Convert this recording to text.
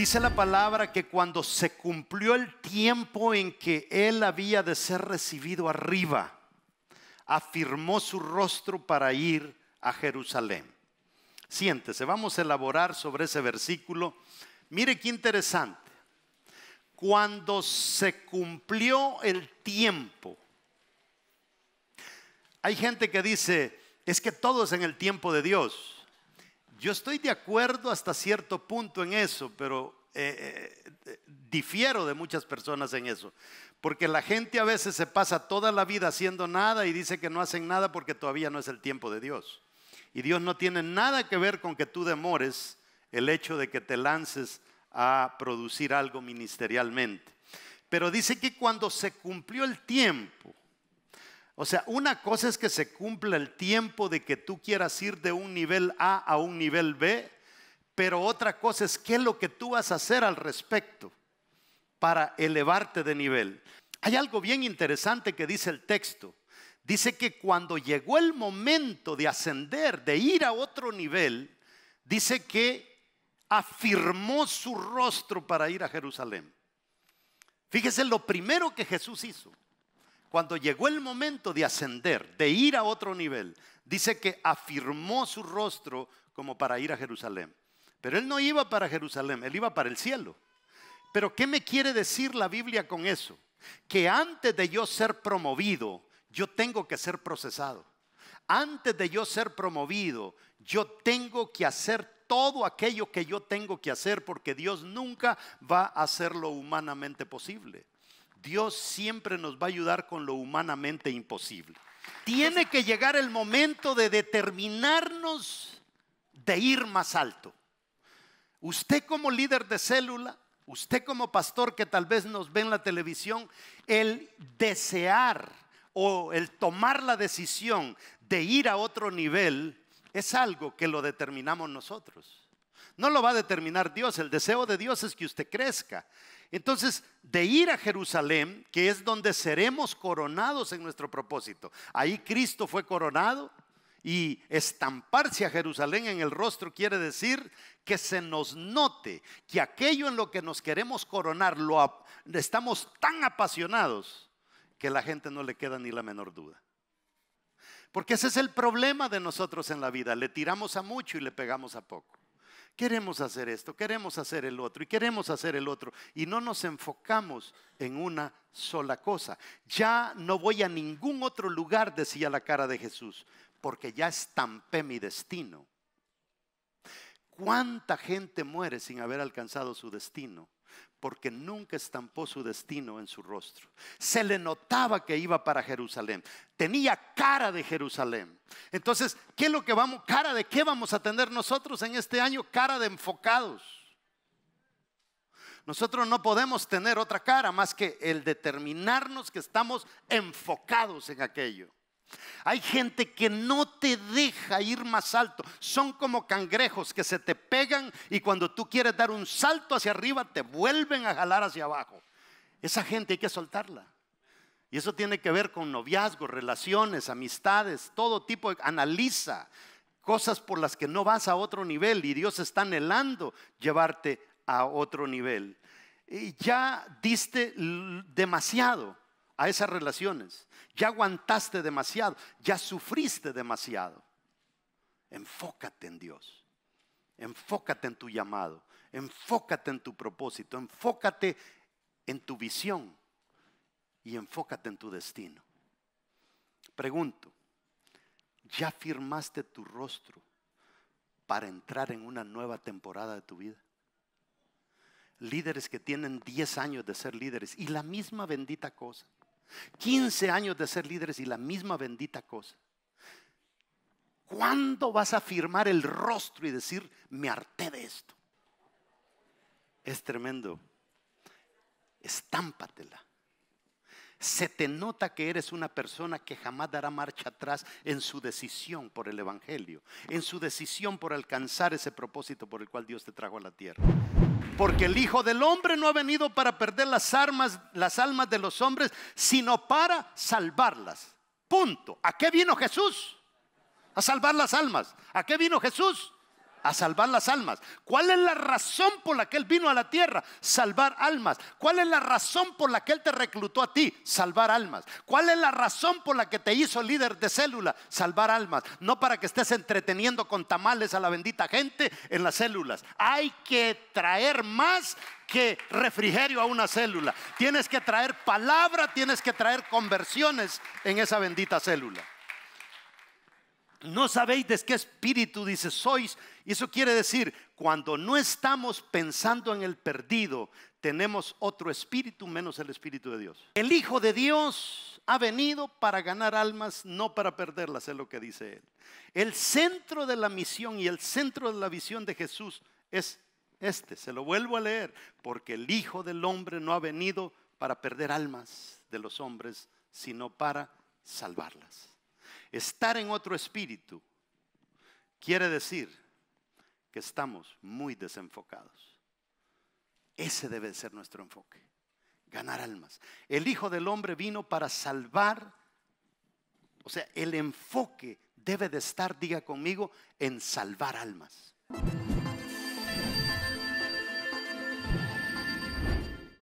Dice la palabra que cuando se cumplió el tiempo en que él había de ser recibido arriba, afirmó su rostro para ir a Jerusalén. Siéntese, vamos a elaborar sobre ese versículo. Mire qué interesante. Cuando se cumplió el tiempo, hay gente que dice, es que todo es en el tiempo de Dios. Yo estoy de acuerdo hasta cierto punto en eso, pero eh, eh, difiero de muchas personas en eso. Porque la gente a veces se pasa toda la vida haciendo nada y dice que no hacen nada porque todavía no es el tiempo de Dios. Y Dios no tiene nada que ver con que tú demores el hecho de que te lances a producir algo ministerialmente. Pero dice que cuando se cumplió el tiempo, o sea, una cosa es que se cumpla el tiempo de que tú quieras ir de un nivel A a un nivel B, pero otra cosa es qué es lo que tú vas a hacer al respecto para elevarte de nivel. Hay algo bien interesante que dice el texto. Dice que cuando llegó el momento de ascender, de ir a otro nivel, dice que afirmó su rostro para ir a Jerusalén. Fíjese lo primero que Jesús hizo. Cuando llegó el momento de ascender, de ir a otro nivel, dice que afirmó su rostro como para ir a Jerusalén. Pero él no iba para Jerusalén, él iba para el cielo. Pero ¿qué me quiere decir la Biblia con eso? Que antes de yo ser promovido, yo tengo que ser procesado. Antes de yo ser promovido, yo tengo que hacer todo aquello que yo tengo que hacer porque Dios nunca va a hacer lo humanamente posible. Dios siempre nos va a ayudar con lo humanamente imposible. Tiene que llegar el momento de determinarnos de ir más alto. Usted como líder de célula, usted como pastor que tal vez nos ve en la televisión, el desear o el tomar la decisión de ir a otro nivel es algo que lo determinamos nosotros. No lo va a determinar Dios. El deseo de Dios es que usted crezca. Entonces, de ir a Jerusalén, que es donde seremos coronados en nuestro propósito. Ahí Cristo fue coronado y estamparse a Jerusalén en el rostro quiere decir que se nos note que aquello en lo que nos queremos coronar, lo, estamos tan apasionados que la gente no le queda ni la menor duda. Porque ese es el problema de nosotros en la vida. Le tiramos a mucho y le pegamos a poco. Queremos hacer esto, queremos hacer el otro y queremos hacer el otro. Y no nos enfocamos en una sola cosa. Ya no voy a ningún otro lugar, decía la cara de Jesús, porque ya estampé mi destino. ¿Cuánta gente muere sin haber alcanzado su destino? Porque nunca estampó su destino en su rostro. Se le notaba que iba para Jerusalén. Tenía cara de Jerusalén. Entonces, ¿qué es lo que vamos? ¿Cara de qué vamos a tener nosotros en este año? Cara de enfocados. Nosotros no podemos tener otra cara más que el determinarnos que estamos enfocados en aquello. Hay gente que no te deja ir más alto. Son como cangrejos que se te pegan y cuando tú quieres dar un salto hacia arriba te vuelven a jalar hacia abajo. Esa gente hay que soltarla. Y eso tiene que ver con noviazgos, relaciones, amistades, todo tipo. De, analiza cosas por las que no vas a otro nivel y Dios está anhelando llevarte a otro nivel. Y ya diste demasiado a esas relaciones. Ya aguantaste demasiado, ya sufriste demasiado. Enfócate en Dios. Enfócate en tu llamado. Enfócate en tu propósito. Enfócate en tu visión. Y enfócate en tu destino. Pregunto, ¿ya firmaste tu rostro para entrar en una nueva temporada de tu vida? Líderes que tienen 10 años de ser líderes y la misma bendita cosa. 15 años de ser líderes y la misma bendita cosa. ¿Cuándo vas a firmar el rostro y decir, me harté de esto? Es tremendo. Estámpatela se te nota que eres una persona que jamás dará marcha atrás en su decisión por el Evangelio, en su decisión por alcanzar ese propósito por el cual Dios te trajo a la tierra. Porque el Hijo del Hombre no ha venido para perder las, armas, las almas de los hombres, sino para salvarlas. Punto. ¿A qué vino Jesús? A salvar las almas. ¿A qué vino Jesús? a salvar las almas. ¿Cuál es la razón por la que Él vino a la tierra? Salvar almas. ¿Cuál es la razón por la que Él te reclutó a ti? Salvar almas. ¿Cuál es la razón por la que te hizo líder de célula? Salvar almas. No para que estés entreteniendo con tamales a la bendita gente en las células. Hay que traer más que refrigerio a una célula. Tienes que traer palabra, tienes que traer conversiones en esa bendita célula no sabéis de qué espíritu dice sois. Y eso quiere decir, cuando no estamos pensando en el perdido, tenemos otro espíritu menos el espíritu de Dios. El Hijo de Dios ha venido para ganar almas, no para perderlas, es lo que dice él. El centro de la misión y el centro de la visión de Jesús es este. Se lo vuelvo a leer, porque el Hijo del Hombre no ha venido para perder almas de los hombres, sino para salvarlas. Estar en otro espíritu quiere decir que estamos muy desenfocados. Ese debe ser nuestro enfoque, ganar almas. El Hijo del Hombre vino para salvar, o sea, el enfoque debe de estar, diga conmigo, en salvar almas.